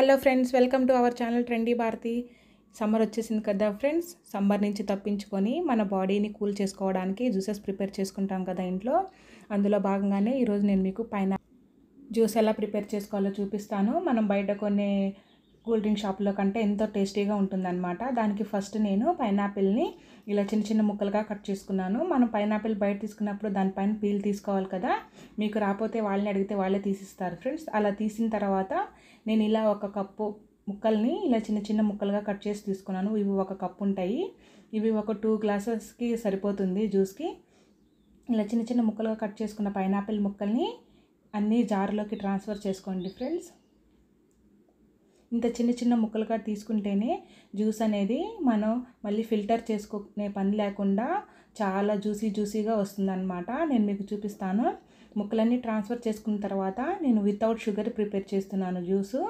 hello friends welcome to our channel trendy Bharati summer వచ్చేసింది కదా friends summer నుంచి తప్పించుకొని మన బాడీని కూల్ చేసుకోవడానికి జ్యూసెస్ ప్రిపేర్ చేసుకుంటాం కదా ఇంట్లో అందులో భాగంగానే ఈరోజు నేను మీకు పైన జ్యూస్ ఎలా ప్రిపేర్ చేసుకోవాలో చూపిస్తాను మనం బయట కొనే కూల్ డ్రింక్ షాప్లో కంటే ఎంతో టేస్టీగా ఉంటుందన్నమాట దానికి ఫస్ట్ నేను పైనాపిల్ని ఇలా చిన్న చిన్న ముక్కలుగా కట్ చేసుకున్నాను మనం పైనాపిల్ బయట తీసుకున్నప్పుడు దానిపైన పీల్ తీసుకోవాలి కదా మీకు రాకపోతే వాళ్ళని అడిగితే వాళ్ళే తీసిస్తారు ఫ్రెండ్స్ అలా తీసిన తర్వాత నేను ఇలా ఒక కప్పు ముక్కల్ని ఇలా చిన్న చిన్న ముక్కలుగా కట్ చేసి తీసుకున్నాను ఇవి ఒక కప్పు ఉంటాయి ఇవి ఒక టూ గ్లాసెస్కి సరిపోతుంది జ్యూస్కి ఇలా చిన్న చిన్న ముక్కలుగా కట్ చేసుకున్న పైనాపిల్ ముక్కల్ని అన్ని జార్లోకి ట్రాన్స్ఫర్ చేసుకోండి ఫ్రెండ్స్ ఇంత చిన్న చిన్న ముక్కలుగా తీసుకుంటేనే జ్యూస్ అనేది మనం మళ్ళీ ఫిల్టర్ చేసుకునే పని లేకుండా చాలా జ్యూసీ జ్యూసీగా వస్తుందన్నమాట నేను మీకు చూపిస్తాను ముక్కలన్నీ ట్రాన్స్ఫర్ చేసుకున్న తర్వాత నేను వితౌట్ షుగర్ ప్రిపేర్ చేస్తున్నాను జ్యూసు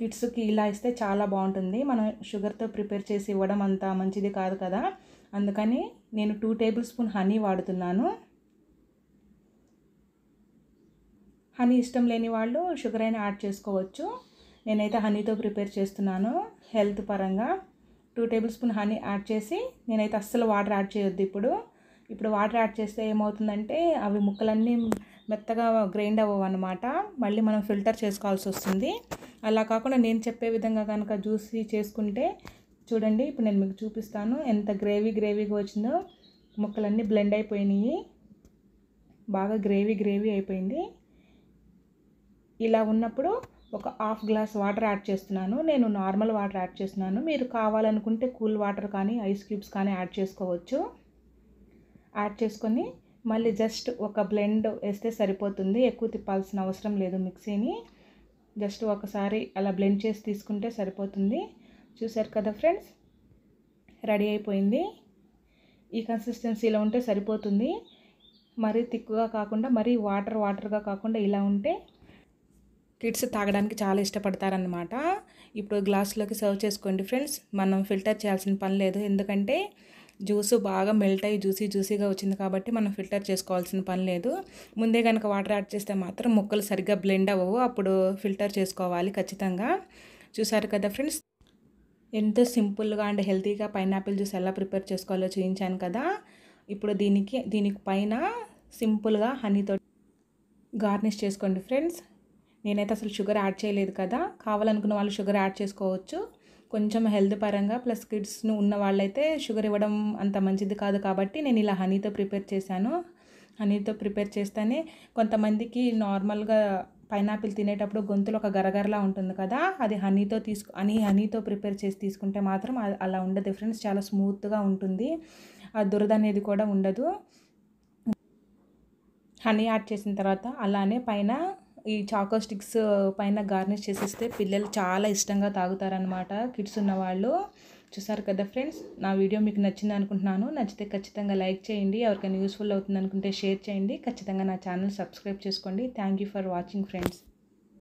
కిడ్స్కి ఇలా ఇస్తే చాలా బాగుంటుంది మనం షుగర్తో ప్రిపేర్ చేసి ఇవ్వడం అంత మంచిది కాదు కదా అందుకని నేను టూ టేబుల్ స్పూన్ హనీ వాడుతున్నాను హనీ ఇష్టం లేని వాళ్ళు షుగర్ అయినా యాడ్ చేసుకోవచ్చు నేనైతే హనీతో ప్రిపేర్ చేస్తున్నాను హెల్త్ పరంగా two tablespoon honey add చేసి నేనైతే అస్సలు వాటర్ యాడ్ చేయొద్దు ఇప్పుడు ఇప్పుడు వాటర్ యాడ్ చేస్తే ఏమవుతుందంటే అవి ముక్కలన్నీ మెత్తగా గ్రైండ్ అవ్వవు అనమాట మళ్ళీ మనం ఫిల్టర్ చేసుకోవాల్సి వస్తుంది అలా కాకుండా నేను చెప్పే విధంగా కనుక జ్యూసీ చేసుకుంటే చూడండి ఇప్పుడు నేను మీకు చూపిస్తాను ఎంత గ్రేవీ గ్రేవీగా వచ్చిందో ముక్కలన్నీ బ్లెండ్ అయిపోయినాయి బాగా గ్రేవీ గ్రేవీ అయిపోయింది ఇలా ఉన్నప్పుడు ఒక హాఫ్ గ్లాస్ వాటర్ యాడ్ చేస్తున్నాను నేను నార్మల్ వాటర్ యాడ్ చేస్తున్నాను మీరు కావాలనుకుంటే కూల్ వాటర్ కానీ ఐస్ క్యూబ్స్ కానీ యాడ్ చేసుకోవచ్చు యాడ్ చేసుకొని మళ్ళీ జస్ట్ ఒక బ్లెండ్ వేస్తే సరిపోతుంది ఎక్కువ తిప్పాల్సిన అవసరం లేదు మిక్సీని జస్ట్ ఒకసారి అలా బ్లెండ్ చేసి తీసుకుంటే సరిపోతుంది చూసారు కదా ఫ్రెండ్స్ రెడీ అయిపోయింది ఈ కన్సిస్టెన్సీలో ఉంటే సరిపోతుంది మరీ తిక్కుగా కాకుండా మరీ వాటర్ వాటర్గా కాకుండా ఇలా ఉంటే కిడ్స్ తాగడానికి చాలా ఇష్టపడతారనమాట ఇప్పుడు గ్లాసులోకి సర్వ్ చేసుకోండి ఫ్రెండ్స్ మనం ఫిల్టర్ చేయాల్సిన పని లేదు ఎందుకంటే జ్యూస్ బాగా మెల్ట్ అయ్యి జ్యూసీ జ్యూసీగా వచ్చింది కాబట్టి మనం ఫిల్టర్ చేసుకోవాల్సిన పని లేదు ముందే కనుక వాటర్ యాడ్ చేస్తే మాత్రం ముక్కలు సరిగ్గా బ్లెండ్ అవ్వవు అప్పుడు ఫిల్టర్ చేసుకోవాలి ఖచ్చితంగా చూసారు కదా ఫ్రెండ్స్ ఎంతో సింపుల్గా అండ్ హెల్తీగా పైనాపిల్ జ్యూస్ ఎలా ప్రిపేర్ చేసుకోవాలో చూపించాను కదా ఇప్పుడు దీనికి దీనికి పైన సింపుల్గా హనీతో గార్నిష్ చేసుకోండి ఫ్రెండ్స్ నేనైతే అసలు షుగర్ యాడ్ చేయలేదు కదా కావాలనుకున్న వాళ్ళు షుగర్ యాడ్ చేసుకోవచ్చు కొంచెం హెల్త్ పరంగా ప్లస్ కిడ్స్ను ఉన్న వాళ్ళైతే షుగర్ ఇవ్వడం అంత మంచిది కాదు కాబట్టి నేను ఇలా హనీతో ప్రిపేర్ చేశాను హనీతో ప్రిపేర్ చేస్తేనే కొంతమందికి నార్మల్గా పైనాపిల్ తినేటప్పుడు గొంతులో ఒక గరగరలా ఉంటుంది కదా అది హనీతో తీసుకు అని హనీతో ప్రిపేర్ చేసి తీసుకుంటే మాత్రం అలా ఉండదు ఫ్రెండ్స్ చాలా స్మూత్గా ఉంటుంది ఆ దురద అనేది కూడా ఉండదు హనీ యాడ్ చేసిన తర్వాత అలానే పైన ఈ చాకో స్టిక్స్ పైన గార్నిష్ చేసిస్తే పిల్లలు చాలా ఇష్టంగా తాగుతారనమాట కిడ్స్ ఉన్నవాళ్ళు చూసారు కదా ఫ్రెండ్స్ నా వీడియో మీకు నచ్చింది అనుకుంటున్నాను నచ్చితే ఖచ్చితంగా లైక్ చేయండి ఎవరికైనా యూస్ఫుల్ అవుతుంది అనుకుంటే షేర్ చేయండి ఖచ్చితంగా నా ఛానల్ సబ్స్క్రైబ్ చేసుకోండి thank you for watching friends